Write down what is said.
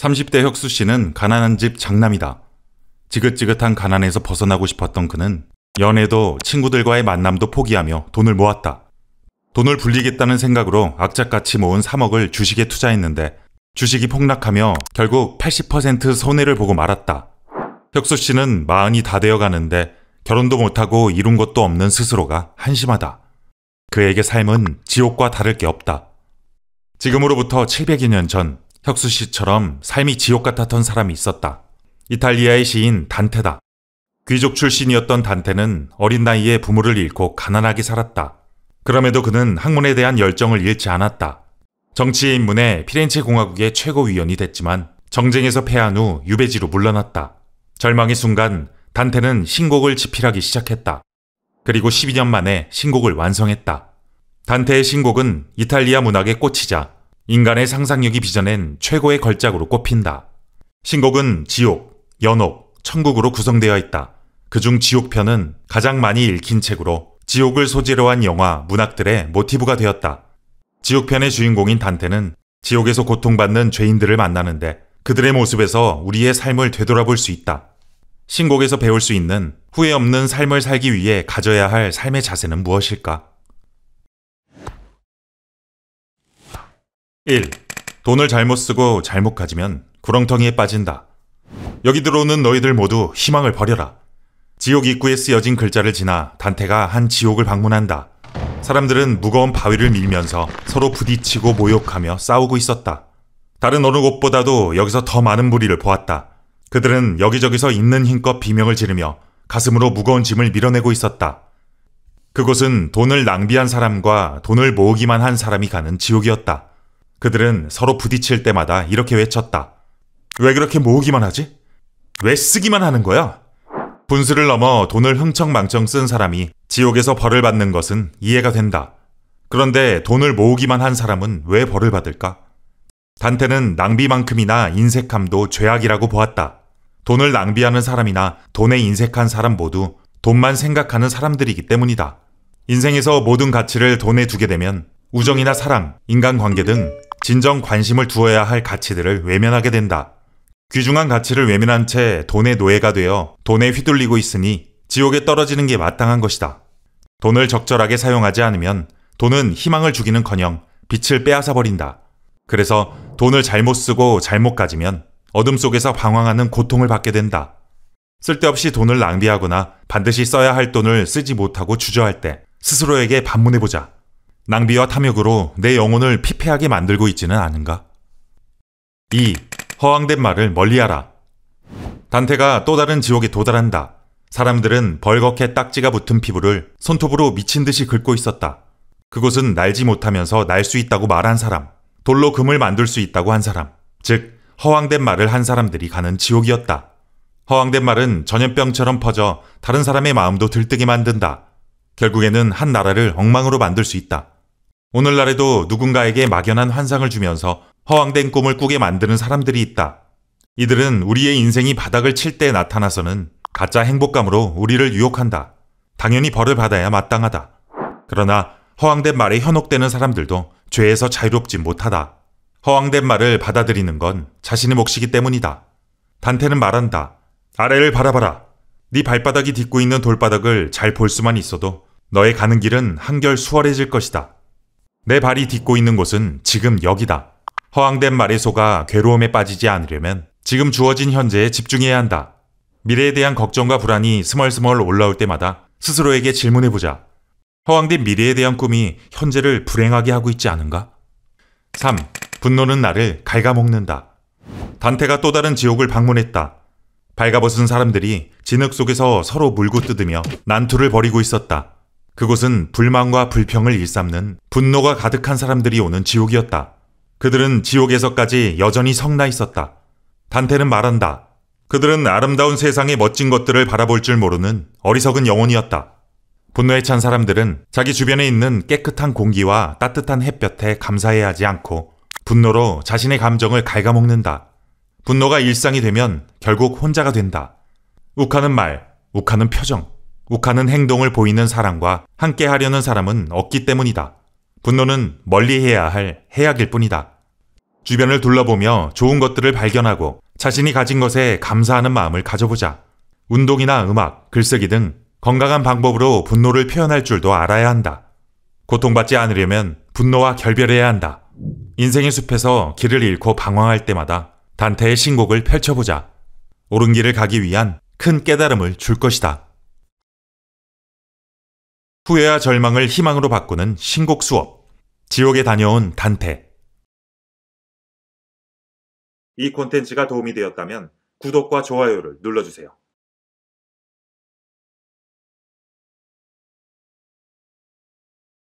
30대 혁수 씨는 가난한 집 장남이다. 지긋지긋한 가난에서 벗어나고 싶었던 그는 연애도 친구들과의 만남도 포기하며 돈을 모았다. 돈을 불리겠다는 생각으로 악착같이 모은 3억을 주식에 투자했는데 주식이 폭락하며 결국 80% 손해를 보고 말았다. 혁수 씨는 마흔이 다 되어 가는데 결혼도 못하고 이룬 것도 없는 스스로가 한심하다. 그에게 삶은 지옥과 다를 게 없다. 지금으로부터 700여 년전 혁수 씨처럼 삶이 지옥 같았던 사람이 있었다. 이탈리아의 시인 단테다. 귀족 출신이었던 단테는 어린 나이에 부모를 잃고 가난하게 살았다. 그럼에도 그는 학문에 대한 열정을 잃지 않았다. 정치의 인문에 피렌체 공화국의 최고위원이 됐지만 정쟁에서 패한 후 유배지로 물러났다. 절망의 순간 단테는 신곡을 집필하기 시작했다. 그리고 12년 만에 신곡을 완성했다. 단테의 신곡은 이탈리아 문학의 꽃이자 인간의 상상력이 빚어낸 최고의 걸작으로 꼽힌다. 신곡은 지옥, 연옥, 천국으로 구성되어 있다. 그중 지옥편은 가장 많이 읽힌 책으로 지옥을 소재로 한 영화, 문학들의 모티브가 되었다. 지옥편의 주인공인 단테는 지옥에서 고통받는 죄인들을 만나는데 그들의 모습에서 우리의 삶을 되돌아볼 수 있다. 신곡에서 배울 수 있는 후회 없는 삶을 살기 위해 가져야 할 삶의 자세는 무엇일까? 1. 돈을 잘못 쓰고 잘못 가지면 구렁텅이에 빠진다. 여기 들어오는 너희들 모두 희망을 버려라. 지옥 입구에 쓰여진 글자를 지나 단테가 한 지옥을 방문한다. 사람들은 무거운 바위를 밀면서 서로 부딪히고 모욕하며 싸우고 있었다. 다른 어느 곳보다도 여기서 더 많은 무리를 보았다. 그들은 여기저기서 있는 힘껏 비명을 지르며 가슴으로 무거운 짐을 밀어내고 있었다. 그곳은 돈을 낭비한 사람과 돈을 모으기만 한 사람이 가는 지옥이었다. 그들은 서로 부딪힐 때마다 이렇게 외쳤다. 왜 그렇게 모으기만 하지? 왜 쓰기만 하는 거야? 분수를 넘어 돈을 흥청망청 쓴 사람이 지옥에서 벌을 받는 것은 이해가 된다. 그런데 돈을 모으기만 한 사람은 왜 벌을 받을까? 단테는 낭비만큼이나 인색함도 죄악이라고 보았다. 돈을 낭비하는 사람이나 돈에 인색한 사람 모두 돈만 생각하는 사람들이기 때문이다. 인생에서 모든 가치를 돈에 두게 되면 우정이나 사랑, 인간관계 등 진정 관심을 두어야 할 가치들을 외면하게 된다. 귀중한 가치를 외면한 채 돈의 노예가 되어 돈에 휘둘리고 있으니 지옥에 떨어지는 게 마땅한 것이다. 돈을 적절하게 사용하지 않으면 돈은 희망을 죽이는 커녕 빛을 빼앗아 버린다. 그래서 돈을 잘못 쓰고 잘못 가지면 어둠 속에서 방황하는 고통을 받게 된다. 쓸데없이 돈을 낭비하거나 반드시 써야 할 돈을 쓰지 못하고 주저할 때 스스로에게 반문해보자. 낭비와 탐욕으로 내 영혼을 피폐하게 만들고 있지는 않은가? 2. 허황된 말을 멀리하라. 단테가 또 다른 지옥에 도달한다. 사람들은 벌겋게 딱지가 붙은 피부를 손톱으로 미친 듯이 긁고 있었다. 그곳은 날지 못하면서 날 수 있다고 말한 사람, 돌로 금을 만들 수 있다고 한 사람, 즉 허황된 말을 한 사람들이 가는 지옥이었다. 허황된 말은 전염병처럼 퍼져 다른 사람의 마음도 들뜨게 만든다. 결국에는 한 나라를 엉망으로 만들 수 있다. 오늘날에도 누군가에게 막연한 환상을 주면서 허황된 꿈을 꾸게 만드는 사람들이 있다. 이들은 우리의 인생이 바닥을 칠 때 나타나서는 가짜 행복감으로 우리를 유혹한다. 당연히 벌을 받아야 마땅하다. 그러나 허황된 말에 현혹되는 사람들도 죄에서 자유롭지 못하다. 허황된 말을 받아들이는 건 자신의 몫이기 때문이다. 단테는 말한다. 아래를 바라봐라. 네 발바닥이 딛고 있는 돌바닥을 잘 볼 수만 있어도 너의 가는 길은 한결 수월해질 것이다. 내 발이 딛고 있는 곳은 지금 여기다. 허황된 말의 소가 괴로움에 빠지지 않으려면 지금 주어진 현재에 집중해야 한다. 미래에 대한 걱정과 불안이 스멀스멀 올라올 때마다 스스로에게 질문해보자. 허황된 미래에 대한 꿈이 현재를 불행하게 하고 있지 않은가? 3. 분노는 나를 갉아먹는다. 단테가 또 다른 지옥을 방문했다. 발가벗은 사람들이 진흙 속에서 서로 물고 뜯으며 난투를 벌이고 있었다. 그곳은 불만과 불평을 일삼는 분노가 가득한 사람들이 오는 지옥이었다. 그들은 지옥에서까지 여전히 성나 있었다. 단테는 말한다. 그들은 아름다운 세상의 멋진 것들을 바라볼 줄 모르는 어리석은 영혼이었다. 분노에 찬 사람들은 자기 주변에 있는 깨끗한 공기와 따뜻한 햇볕에 감사해야 하지 않고 분노로 자신의 감정을 갉아먹는다. 분노가 일상이 되면 결국 혼자가 된다. 욱하는 말, 욱하는 표정, 욱하는 행동을 보이는 사람과 함께 하려는 사람은 없기 때문이다. 분노는 멀리해야 할 해악일 뿐이다. 주변을 둘러보며 좋은 것들을 발견하고 자신이 가진 것에 감사하는 마음을 가져보자. 운동이나 음악, 글쓰기 등 건강한 방법으로 분노를 표현할 줄도 알아야 한다. 고통받지 않으려면 분노와 결별해야 한다. 인생의 숲에서 길을 잃고 방황할 때마다 단테의 신곡을 펼쳐보자. 옳은 길을 가기 위한 큰 깨달음을 줄 것이다. 후회와 절망을 희망으로 바꾸는 신곡 수업. 지옥에 다녀온 단테. 이 콘텐츠가 도움이 되었다면 구독과 좋아요를 눌러주세요.